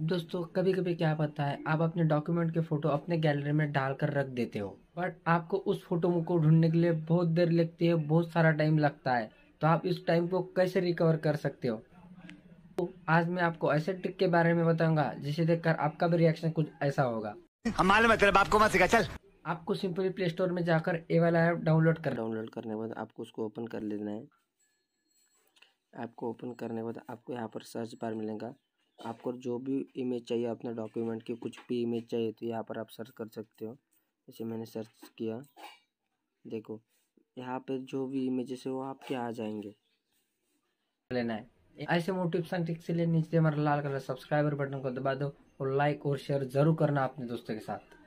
दोस्तों कभी कभी क्या पता है आप अपने डॉक्यूमेंट के फ़ोटो अपने गैलरी में डाल कर रख देते हो बट आपको उस फोटो को ढूंढने के लिए बहुत देर लगती है बहुत सारा टाइम लगता है तो आप इस टाइम को कैसे रिकवर कर सकते हो तो आज मैं आपको ऐसे ट्रिक के बारे में बताऊंगा जिसे देखकर आपका भी रिएक्शन कुछ ऐसा होगा आपको मत चल आपको सिंपली प्ले स्टोर में जाकर ए वाला ऐप डाउनलोड कर डाउनलोड करने के बाद आपको उसको ओपन कर लेना है ऐप को ओपन करने के बाद आपको यहाँ पर सर्च बार मिलेगा आपको जो भी इमेज चाहिए अपने डॉक्यूमेंट की कुछ भी इमेज चाहिए तो यहाँ पर आप सर्च कर सकते हो जैसे मैंने सर्च किया देखो यहाँ पर जो भी इमेजेस है वो आपके आ जाएंगे लेना है ऐसे मोटिव्स एंड टिक्स के लिए नीचे हमारा लाल कलर सब्सक्राइबर बटन को दबा दो और लाइक और शेयर जरूर करना अपने दोस्तों के साथ